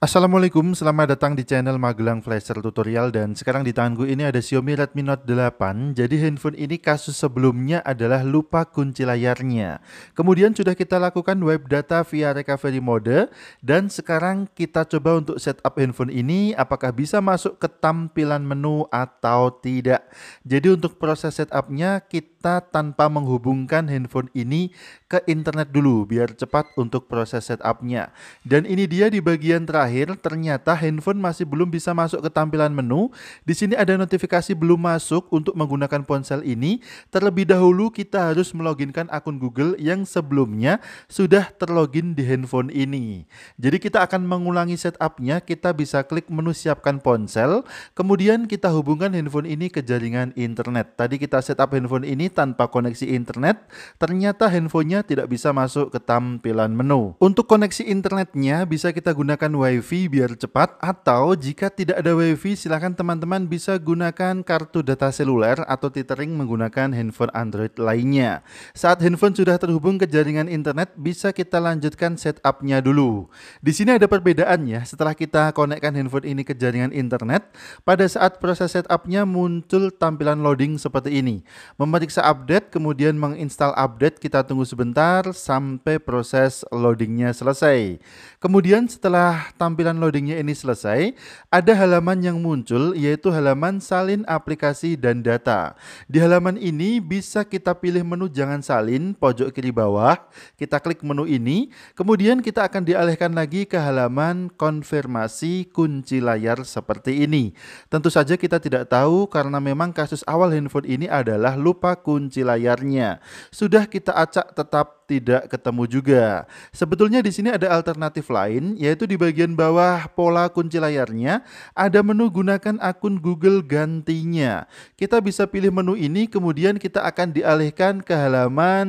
Assalamualaikum, selamat datang di channel Magelang Flasher Tutorial dan sekarang di tanganku ini ada Xiaomi Redmi Note 8 Jadi handphone ini kasus sebelumnya adalah lupa kunci layarnya Kemudian sudah kita lakukan web data via recovery mode Dan sekarang kita coba untuk setup handphone ini apakah bisa masuk ke tampilan menu atau tidak Jadi untuk proses setupnya kita kita tanpa menghubungkan handphone ini ke internet dulu biar cepat untuk proses setupnya. Dan ini dia di bagian terakhir, ternyata handphone masih belum bisa masuk ke tampilan menu. Di sini ada notifikasi belum masuk untuk menggunakan ponsel ini. Terlebih dahulu kita harus meloginkan akun Google yang sebelumnya sudah terlogin di handphone ini. Jadi kita akan mengulangi setupnya, kita bisa klik menu siapkan ponsel, kemudian kita hubungkan handphone ini ke jaringan internet. Tadi kita setup handphone ini tanpa koneksi internet, ternyata handphonenya tidak bisa masuk ke tampilan menu. Untuk koneksi internetnya bisa kita gunakan WiFi biar cepat atau jika tidak ada WiFi silahkan teman-teman bisa gunakan kartu data seluler atau tethering menggunakan handphone Android lainnya. Saat handphone sudah terhubung ke jaringan internet, bisa kita lanjutkan setupnya dulu. Di sini ada perbedaannya. Setelah kita konekkan handphone ini ke jaringan internet, pada saat proses setupnya muncul tampilan loading seperti ini. Memeriksa bisa update, kemudian menginstal update, kita tunggu sebentar sampai proses loadingnya selesai. Kemudian setelah tampilan loadingnya ini selesai, ada halaman yang muncul yaitu halaman salin aplikasi dan data. Di halaman ini bisa kita pilih menu jangan salin, pojok kiri bawah, kita klik menu ini, kemudian kita akan dialihkan lagi ke halaman konfirmasi kunci layar seperti ini. Tentu saja kita tidak tahu karena memang kasus awal handphone ini adalah lupa kunci kunci layarnya. Sudah kita acak tetap tidak ketemu juga. Sebetulnya di sini ada alternatif lain, yaitu di bagian bawah pola kunci layarnya, ada menu gunakan akun Google gantinya. Kita bisa pilih menu ini, kemudian kita akan dialihkan ke halaman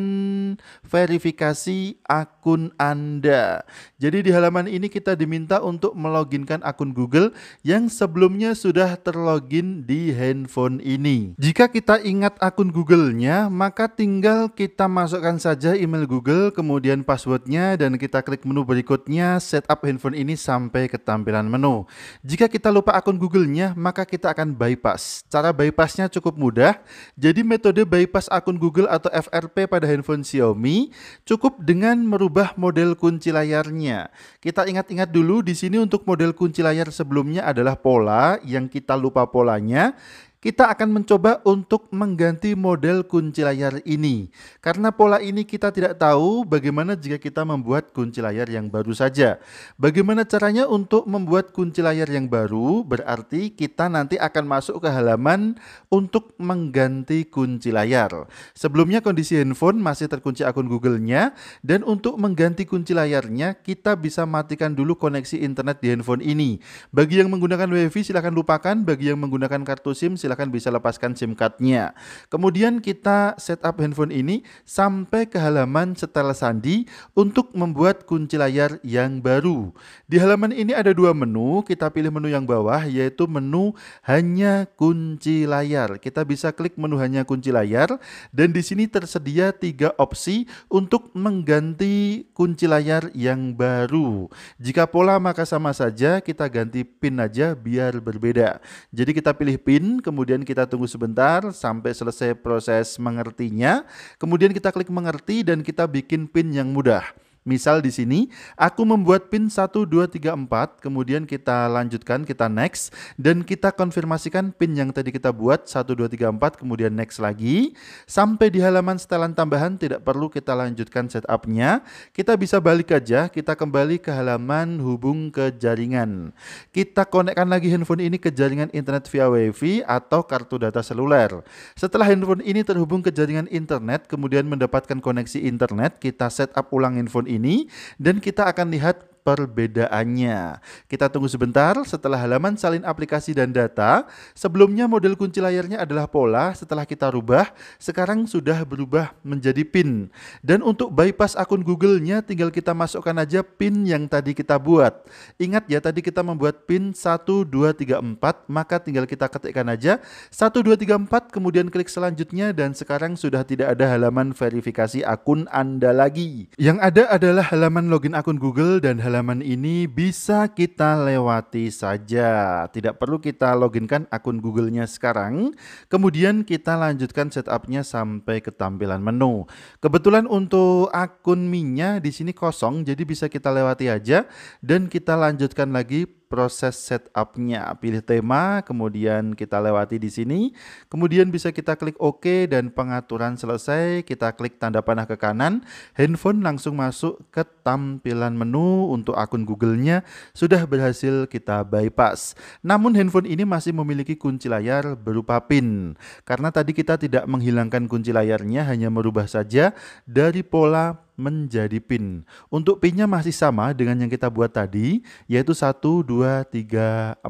verifikasi akun Anda. Jadi di halaman ini kita diminta untuk meloginkan akun Google yang sebelumnya sudah terlogin di handphone ini. Jika kita ingat akun Google Google-nya, maka tinggal kita masukkan saja email Google, kemudian passwordnya, dan kita klik menu berikutnya, setup handphone ini sampai ke tampilan menu. Jika kita lupa akun Google-nya, maka kita akan bypass. Cara bypassnya cukup mudah, jadi metode bypass akun Google atau FRP pada handphone Xiaomi cukup dengan merubah model kunci layarnya. Kita ingat-ingat dulu di sini untuk model kunci layar sebelumnya adalah pola yang kita lupa polanya kita akan mencoba untuk mengganti model kunci layar ini. Karena pola ini kita tidak tahu bagaimana jika kita membuat kunci layar yang baru saja. Bagaimana caranya untuk membuat kunci layar yang baru berarti kita nanti akan masuk ke halaman untuk mengganti kunci layar. Sebelumnya kondisi handphone masih terkunci akun Google-nya dan untuk mengganti kunci layarnya kita bisa matikan dulu koneksi internet di handphone ini. Bagi yang menggunakan WiFi silahkan lupakan, bagi yang menggunakan kartu SIM silahkan silahkan bisa lepaskan SIM cardnya. Kemudian kita setup handphone ini sampai ke halaman setel sandi untuk membuat kunci layar yang baru. Di halaman ini ada dua menu, kita pilih menu yang bawah yaitu menu hanya kunci layar. Kita bisa klik menu hanya kunci layar dan di sini tersedia tiga opsi untuk mengganti kunci layar yang baru. Jika pola maka sama saja, kita ganti pin aja biar berbeda. Jadi kita pilih pin, kemudian kemudian kita tunggu sebentar sampai selesai proses mengertinya. Kemudian kita klik mengerti dan kita bikin pin yang mudah. Misal di sini, aku membuat pin 1, 2, 3, 4, kemudian kita lanjutkan, kita next, dan kita konfirmasikan pin yang tadi kita buat 1, 2, 3, 4, kemudian next lagi. Sampai di halaman setelan tambahan tidak perlu kita lanjutkan setupnya. Kita bisa balik aja, kita kembali ke halaman hubung ke jaringan. Kita konekkan lagi handphone ini ke jaringan internet via wifi atau kartu data seluler. Setelah handphone ini terhubung ke jaringan internet, kemudian mendapatkan koneksi internet, kita setup ulang handphone ini dan kita akan lihat perbedaannya. Kita tunggu sebentar setelah halaman salin aplikasi dan data. Sebelumnya model kunci layarnya adalah pola, setelah kita rubah, sekarang sudah berubah menjadi pin. Dan untuk bypass akun Google-nya tinggal kita masukkan aja pin yang tadi kita buat. Ingat ya tadi kita membuat pin 1, 2, 3, 4, maka tinggal kita ketikkan aja 1, 2, 3, 4, kemudian klik selanjutnya dan sekarang sudah tidak ada halaman verifikasi akun Anda lagi. Yang ada adalah halaman login akun Google dan halaman halaman ini bisa kita lewati saja. Tidak perlu kita loginkan akun Google-nya sekarang. Kemudian kita lanjutkan setupnya sampai ke tampilan menu. Kebetulan untuk akun minyak di sini kosong, jadi bisa kita lewati aja. Dan kita lanjutkan lagi proses setupnya. Pilih tema, kemudian kita lewati di sini. Kemudian bisa kita klik OK dan pengaturan selesai. Kita klik tanda panah ke kanan. Handphone langsung masuk ke tampilan menu untuk akun Google-nya. Sudah berhasil kita bypass. Namun handphone ini masih memiliki kunci layar berupa PIN. Karena tadi kita tidak menghilangkan kunci layarnya, hanya merubah saja dari pola menjadi pin. Untuk pinnya masih sama dengan yang kita buat tadi, yaitu 1, 2, 3, 4.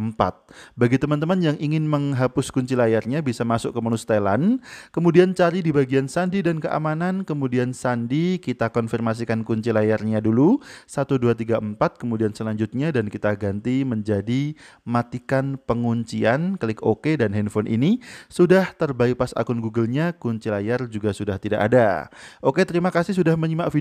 Bagi teman-teman yang ingin menghapus kunci layarnya, bisa masuk ke menu setelan, kemudian cari di bagian sandi dan keamanan, kemudian sandi, kita konfirmasikan kunci layarnya dulu, 1, 2, 3, 4, kemudian selanjutnya, dan kita ganti menjadi matikan penguncian, klik OK, dan handphone ini sudah terbypass akun Google-nya, kunci layar juga sudah tidak ada. Oke, terima kasih sudah menyimak video